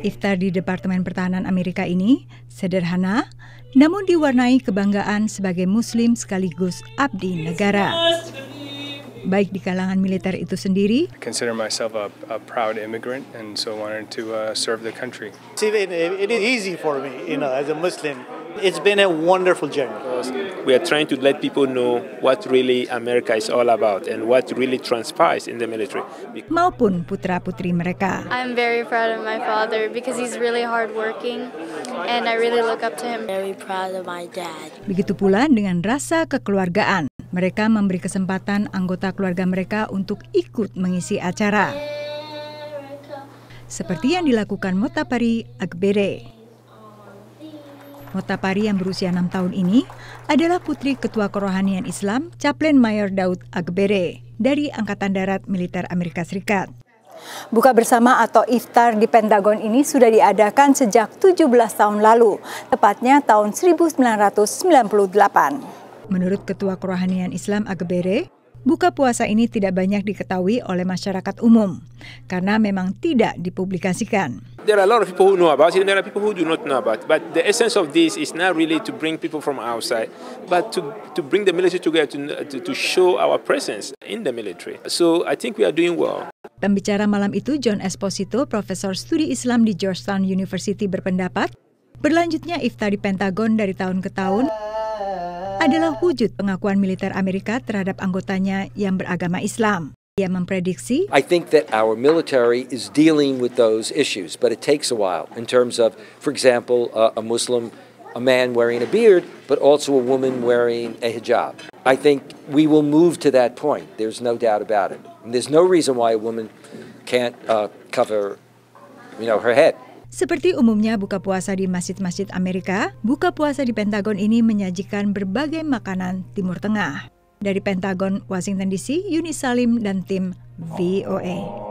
Iftar di Departemen Pertahanan Amerika ini sederhana, namun diwarnai kebanggaan sebagai Muslim sekaligus abdi negara. Baik di kalangan militer itu sendiri. Consider myself a, a proud immigrant and so wanted to uh, serve the country. It, it is easy for me, you know, as a Muslim. It's been a wonderful journey. We are trying to let people know what really America is all about and what really transpires in the military. Maupun putra-putri mereka. I'm very proud of my father because he's really hardworking and I really look up to him. Very proud of my dad. Begitu pula dengan rasa kekeluargaan. Mereka memberi kesempatan anggota keluarga mereka untuk ikut mengisi acara. Seperti yang dilakukan Motapari Agbere. Nota Pari yang berusia enam tahun ini adalah putri Ketua Kerohanian Islam Chaplain Mayor Daud Agbere dari Angkatan Darat Militer Amerika Serikat. Buka bersama atau iftar di Pentagon ini sudah diadakan sejak 17 tahun lalu, tepatnya tahun 1998. Menurut Ketua Kerohanian Islam Agbere, Buka puasa ini tidak banyak diketahui oleh masyarakat umum karena memang tidak dipublikasikan. There are a lot of people who know about it and there are people who do not know about it. But the essence of this is not really to bring people from outside, but to, to bring the military together to, to, to show our presence in the military. So I think we are doing well. Pembicara malam itu John Esposito, Profesor Studi Islam di Georgetown University berpendapat, berlanjutnya iftar di Pentagon dari tahun ke tahun adalah wujud pengakuan militer Amerika terhadap anggotanya yang beragama Islam. Ia memprediksi, I think that our military is dealing with those issues, but it takes a while in terms of, for example, a Muslim, a man wearing a beard, but also a woman wearing a hijab. I think we will move to that point. There's no doubt about it. And there's no reason why a woman can't uh, cover, you know, her head. Seperti umumnya buka puasa di masjid-masjid Amerika, buka puasa di Pentagon ini menyajikan berbagai makanan Timur Tengah. Dari Pentagon, Washington DC, Yuni Salim dan tim VOA.